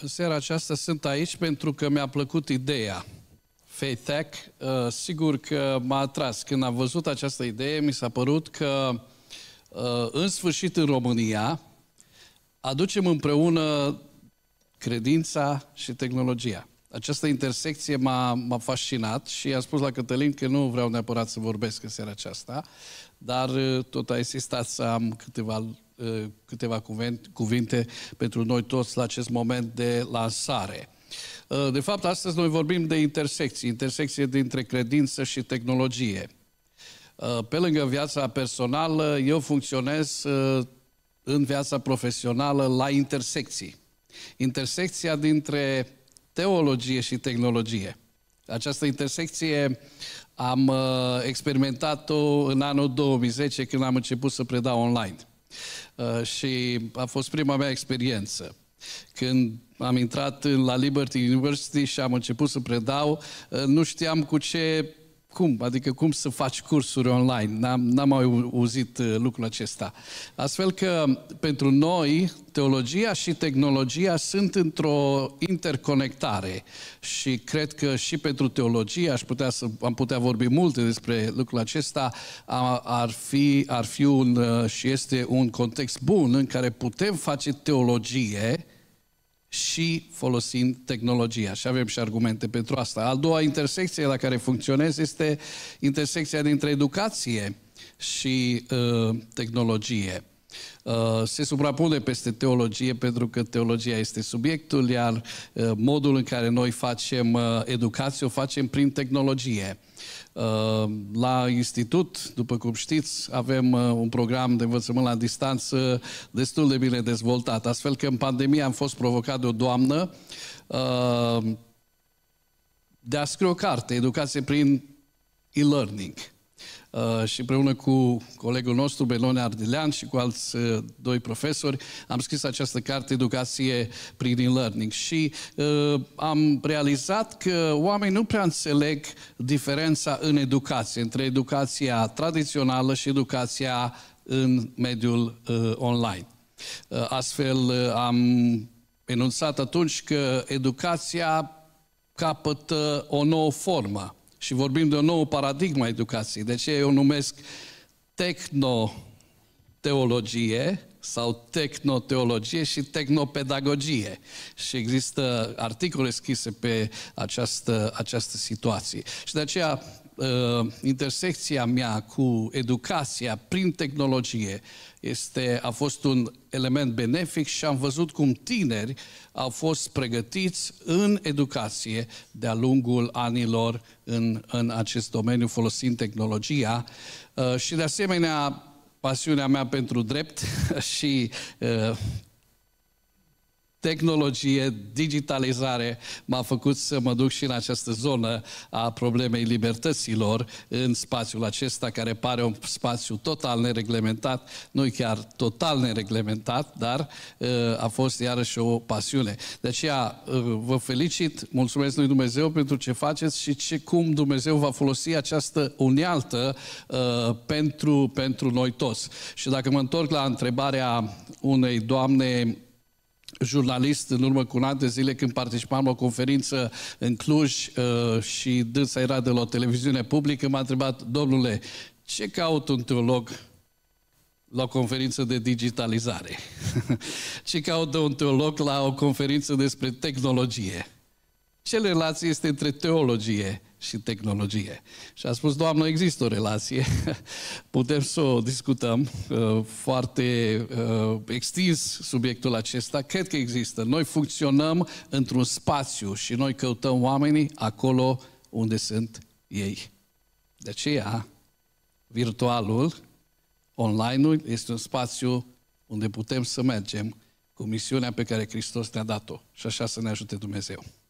În seara aceasta sunt aici pentru că mi-a plăcut ideea. Faith Tech, uh, sigur că m-a atras. Când am văzut această idee, mi s-a părut că uh, în sfârșit în România aducem împreună credința și tehnologia. Această intersecție m-a, m-a fascinat și am spus la Cătălin că nu vreau neapărat să vorbesc în seara aceasta, dar uh, tot a insistat să am câteva Uh, câteva cuvinte pentru noi toți la acest moment de lansare. Uh, de fapt, astăzi noi vorbim de intersecții, intersecție dintre credință și tehnologie. Uh, pe lângă viața personală, eu funcționez în viața profesională la intersecții. Intersecția dintre teologie și tehnologie. Această intersecție am experimentat-o în anul 2010 când am început să predau online. Uh, și a fost prima mea experiență. Când am intrat la Liberty University și am început să predau, uh, nu știam cu ce cum? Adică cum să faci cursuri online? N-am, n-am mai auzit uh, lucrul acesta. Astfel că pentru noi teologia și tehnologia sunt într-o interconectare și cred că și pentru teologia aș putea să, am putea vorbi multe despre lucrul acesta, ar fi, ar fi un, uh, și este un context bun în care putem face teologie și folosind tehnologia. Și avem și argumente pentru asta. A doua intersecție la care funcționez este intersecția dintre educație și uh, tehnologie. Uh, se suprapune peste teologie pentru că teologia este subiectul, iar uh, modul în care noi facem uh, educație o facem prin tehnologie. La institut, după cum știți, avem un program de învățământ la distanță destul de bine dezvoltat, astfel că în pandemie am fost provocat de o doamnă de a scrie o carte, educație prin e-learning. Uh, și împreună cu colegul nostru, Belone Ardilean, și cu alți uh, doi profesori, am scris această carte Educație prin e-learning și uh, am realizat că oamenii nu prea înțeleg diferența în educație, între educația tradițională și educația în mediul online. Astfel am enunțat atunci că educația capătă o nouă formă și vorbim de o nouă paradigmă a educației. De ce eu numesc tehnoteologie sau tehnoteologie și tehnopedagogie. Și există articole scrise pe această, această situație. Și de aceea uh, intersecția mea cu educația prin tehnologie este, a fost un element benefic și am văzut cum tineri au fost pregătiți în educație de-a lungul anilor în, în acest domeniu folosind tehnologia uh, și de asemenea pasiunea mea pentru drept și uh, tehnologie, digitalizare m-a făcut să mă duc și în această zonă a problemei libertăților în spațiul acesta, care pare un spațiu total nereglementat, nu chiar total nereglementat, dar uh, a fost iarăși o pasiune. De aceea uh, vă felicit, mulțumesc lui Dumnezeu pentru ce faceți și ce, cum Dumnezeu va folosi această unealtă uh, pentru, pentru noi toți. Și dacă mă întorc la întrebarea unei doamne jurnalist în urmă cu un an de zile când participam la o conferință în Cluj uh, și dânsa era de la o televiziune publică, m-a întrebat, domnule, ce caut un teolog la o conferință de digitalizare? ce caută un teolog la o conferință despre tehnologie? Ce relație este între teologie și tehnologie? Și a spus, Doamnă, există o relație, putem să o discutăm uh, foarte uh, extins subiectul acesta, cred că există. Noi funcționăm într-un spațiu și noi căutăm oamenii acolo unde sunt ei. De aceea, virtualul, online-ul, este un spațiu unde putem să mergem cu misiunea pe care Hristos ne-a dat-o. Și așa să ne ajute Dumnezeu.